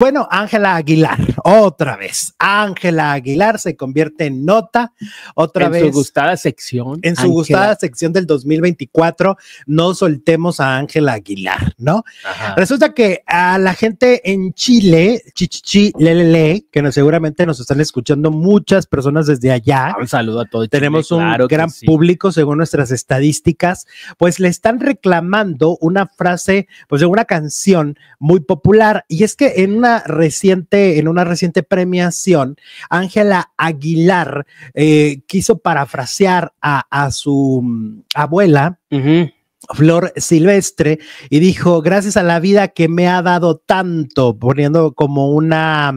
Bueno, Ángela Aguilar, otra vez. Ángela Aguilar se convierte en nota, otra vez. En su gustada sección. En su gustada sección del 2024, no soltemos a Ángela Aguilar, ¿no? Resulta que a la gente en Chile, chichichi, lelele, que seguramente nos están escuchando muchas personas desde allá. Un saludo a todos. Tenemos un gran público, según nuestras estadísticas, pues le están reclamando una frase, pues de una canción muy popular, y es que en una reciente, en una reciente premiación, Ángela Aguilar eh, quiso parafrasear a, a su mm, abuela. Flor Silvestre y dijo, gracias a la vida que me ha dado tanto, poniendo como una,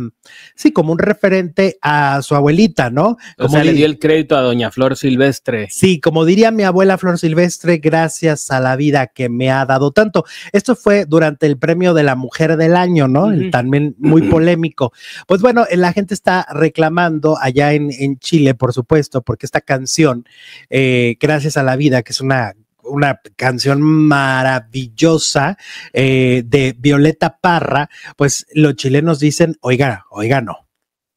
sí, como un referente a su abuelita, ¿no? o sea, le dio el crédito a doña Flor Silvestre. Sí, como diría mi abuela Flor Silvestre, gracias a la vida que me ha dado tanto. Esto fue durante el premio de la Mujer del Año, ¿no? también muy polémico. Pues bueno, la gente está reclamando allá en, en Chile, por supuesto, porque esta canción, eh, Gracias a la vida, que es una una canción maravillosa eh, de Violeta Parra, pues los chilenos dicen, oiga, oiga no,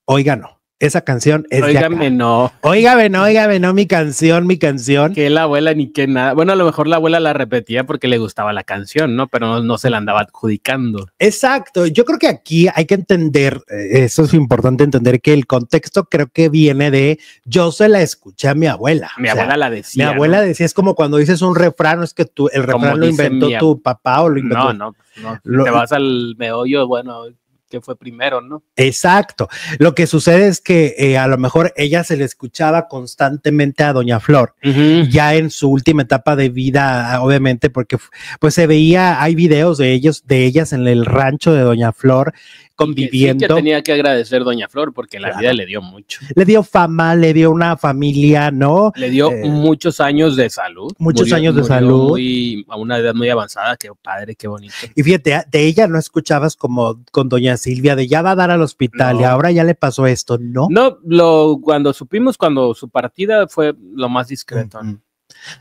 oiga no esa canción es Óigame, no. Óigame, no, óigame, no, mi canción, mi canción. Que la abuela ni que nada. Bueno, a lo mejor la abuela la repetía porque le gustaba la canción, ¿no? Pero no, se la andaba adjudicando. Exacto. Yo creo que aquí hay que entender, eh, eso es importante entender que el contexto creo que viene de yo se la escuché a mi abuela. Mi abuela la decía. Mi abuela decía, es como cuando dices un refrán, es que tú, el refrán lo inventó tu papá o lo inventó. No, no, no. te vas al meollo, bueno, fue primero, ¿no? Exacto. Lo que sucede es que eh, a lo mejor ella se le escuchaba constantemente a Doña Flor, ya en su última etapa de vida, obviamente, porque pues se veía, hay videos de ellos, de ellas en el rancho de Doña Flor, conviviendo. tenía que agradecer Doña Flor porque la vida le dio mucho. Le dio fama, le dio una familia, ¿no? Le dio eh, muchos años de salud. Muchos años de salud. Y a una edad muy avanzada, qué padre, qué bonito. Y fíjate, de ella no escuchabas como con Doña Silvia, de ya va a dar al hospital y ahora ya le pasó esto, ¿no? No, lo, cuando supimos, cuando su partida fue lo más discreto.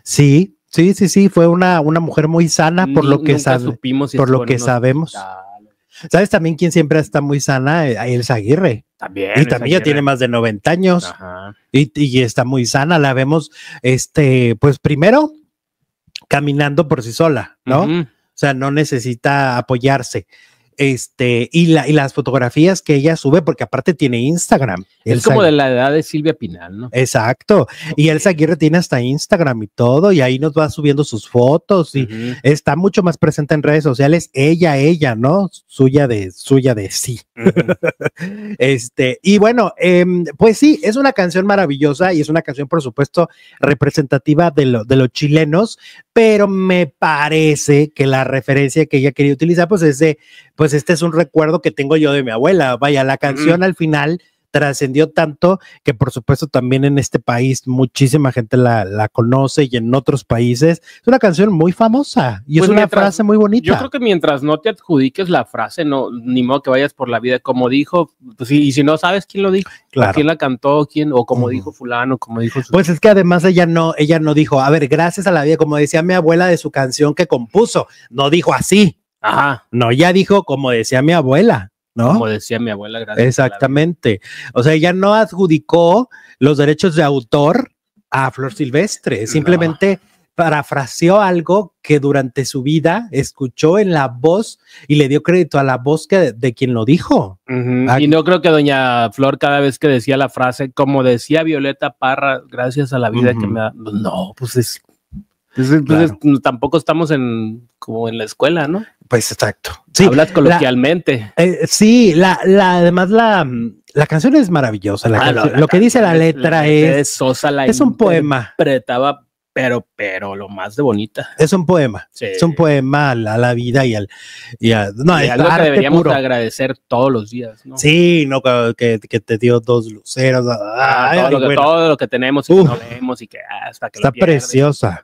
Sí, sí, sí, sí, fue una, una mujer muy sana por lo que, sabemos. por lo que sabemos. ¿Sabes también quién siempre está muy sana? Eh, Elsa Aguirre. También. Y también ya tiene más de 90 años. Y, está muy sana. La vemos, este, pues primero, caminando por sí sola, ¿no? O sea, no necesita apoyarse este, y, las fotografías que ella sube, porque aparte tiene Instagram. Es como de la edad de Silvia Pinal, ¿no? Exacto. Y Elsa Aguirre tiene hasta Instagram y todo, y ahí nos va subiendo sus fotos y está mucho más presente en redes sociales. Ella, ella, ¿no? Suya de, suya de sí. este, y bueno, em, pues sí, es una canción maravillosa y es una canción, por supuesto, representativa de, los chilenos, pero me parece que la referencia que ella quería utilizar, pues es de, pues este es un recuerdo que tengo yo de mi abuela. Vaya, la canción al final trascendió tanto que por supuesto también en este país muchísima gente la, conoce y en otros países. Es una canción muy famosa y es pues una frase muy bonita. Yo creo que mientras no te adjudiques la frase, no, ni modo que vayas por la vida como dijo, pues y, si no sabes quién lo dijo, quién la cantó, quién, o como dijo fulano, como dijo Pues es que además ella no, ella no dijo, a ver, gracias a la vida, como decía mi abuela de su canción que compuso, no dijo así, Ajá. No, ya dijo como decía mi abuela, ¿no? Como decía mi abuela, gracias. Exactamente. O sea, ella no adjudicó los derechos de autor a Flor Silvestre, simplemente parafraseó algo que durante su vida escuchó en la voz y le dio crédito a la voz de quien lo dijo. Ah, y no creo que doña Flor cada vez que decía la frase, como decía Violeta Parra, gracias a la vida que me da... No, pues es pues, entonces, tampoco estamos en como en la escuela, ¿no? Pues exacto. Sí, Hablas coloquialmente. Eh, sí, la, la, además la, la canción es maravillosa. Ah, lo que dice la letra es, Sosa es un poema. pero, pero lo más de bonita. Es un poema. Es un poema a la, vida y al. Y no, deberíamos agradecer todos los días. Sí, no, que, te dio dos luceros. Ah, todo, lo que, tenemos y que no vemos y que ah, hasta que Está lo preciosa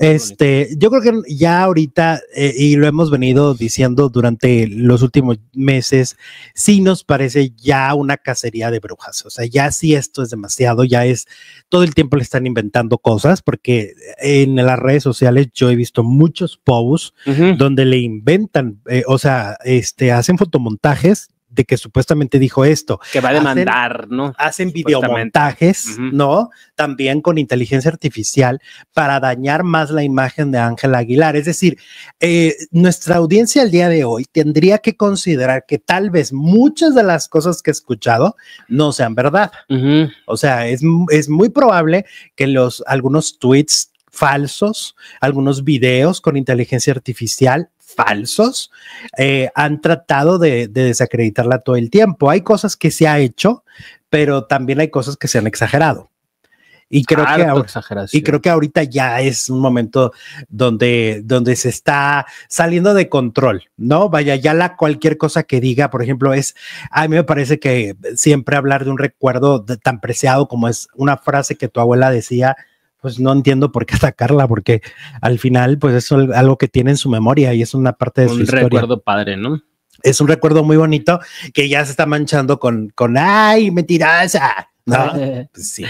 este, yo creo que ya ahorita, eh, y lo hemos venido diciendo durante los últimos meses, sí nos parece ya una cacería de brujas. O sea, ya sí esto es demasiado, ya es, todo el tiempo le están inventando cosas, porque en las redes sociales yo he visto muchos posts donde le inventan, eh, o sea, este, hacen fotomontajes de que supuestamente dijo esto. Que va a demandar, ¿no? Hacen videomontajes, ¿no? También con inteligencia artificial para dañar más la imagen de Ángel Aguilar. Es decir, eh, nuestra audiencia al día de hoy tendría que considerar que tal vez muchas de las cosas que he escuchado no sean verdad. O sea, es, es muy probable que los algunos tweets falsos, algunos videos con inteligencia artificial falsos, eh, han tratado de, desacreditarla todo el tiempo. Hay cosas que se ha hecho, pero también hay cosas que se han exagerado. Y creo, que, y creo que ahorita ya es un momento donde, donde se está saliendo de control, ¿no? Vaya, ya la cualquier cosa que diga, por ejemplo, es, a mí me parece que siempre hablar de un recuerdo tan preciado como es una frase que tu abuela decía, pues no entiendo por qué atacarla, porque al final, pues es algo que tiene en su memoria y es una parte de su historia. Un recuerdo padre, ¿no? Es un recuerdo muy bonito que ya se está manchando con, con ay, mentiras, ah", ¿no? Pues, sí.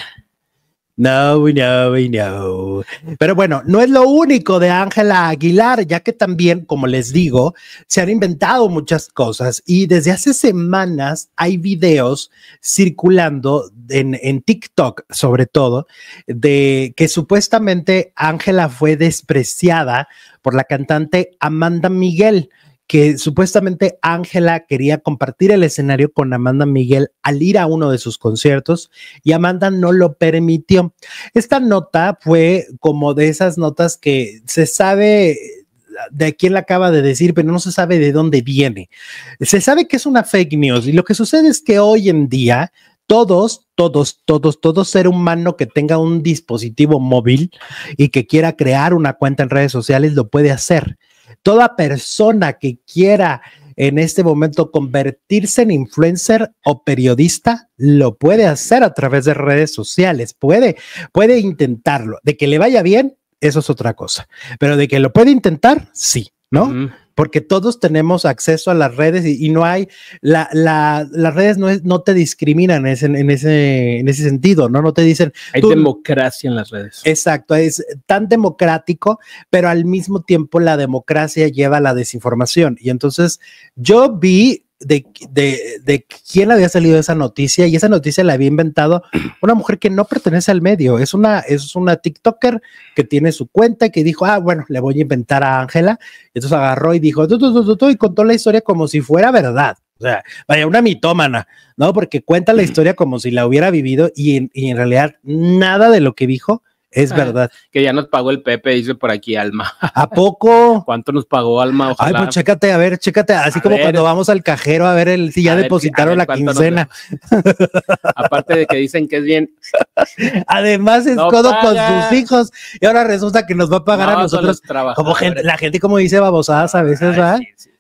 No, no, no. Pero bueno, no es lo único de Ángela Aguilar, ya que también, como les digo, se han inventado muchas cosas y desde hace semanas hay videos circulando en, en TikTok, sobre todo, de que supuestamente Ángela fue despreciada por la cantante Amanda Miguel que supuestamente Ángela quería compartir el escenario con Amanda Miguel al ir a uno de sus conciertos y Amanda no lo permitió. Esta nota fue como de esas notas que se sabe de quién la acaba de decir, pero no se sabe de dónde viene. Se sabe que es una fake news y lo que sucede es que hoy en día todos, todos, todos, todo ser humano que tenga un dispositivo móvil y que quiera crear una cuenta en redes sociales lo puede hacer. Toda persona que quiera en este momento convertirse en influencer o periodista, lo puede hacer a través de redes sociales, puede, puede intentarlo. De que le vaya bien, eso es otra cosa, pero de que lo puede intentar, sí, ¿no? porque todos tenemos acceso a las redes y, no hay, las redes no, te discriminan en ese, en ese sentido, ¿no? No te dicen... Hay democracia en las redes. Exacto, es tan democrático, pero al mismo tiempo la democracia lleva a la desinformación. Y entonces yo vi de, de, de, quién había salido esa noticia y esa noticia la había inventado una mujer que no pertenece al medio, es una, es una TikToker que tiene su cuenta y que dijo, ah, bueno, le voy a inventar a Ángela, entonces agarró y dijo, y contó la historia como si fuera verdad. O sea, vaya, una mitómana, ¿no? Porque cuenta la historia como si la hubiera vivido y en realidad nada de lo que dijo es ah, verdad. que ya nos pagó el Pepe, dice por aquí Alma. ¿A poco? ¿Cuánto nos pagó Alma? Ojalá. Ay, pues chécate, a ver, chécate, así como cuando vamos al cajero a ver el, si ya depositaron la quincena. Aparte de que dicen que es bien. Además es todo codo con sus hijos y ahora resulta que nos va a pagar a nosotros. Como gente, la gente como dice babosadas a veces, ¿verdad? sí.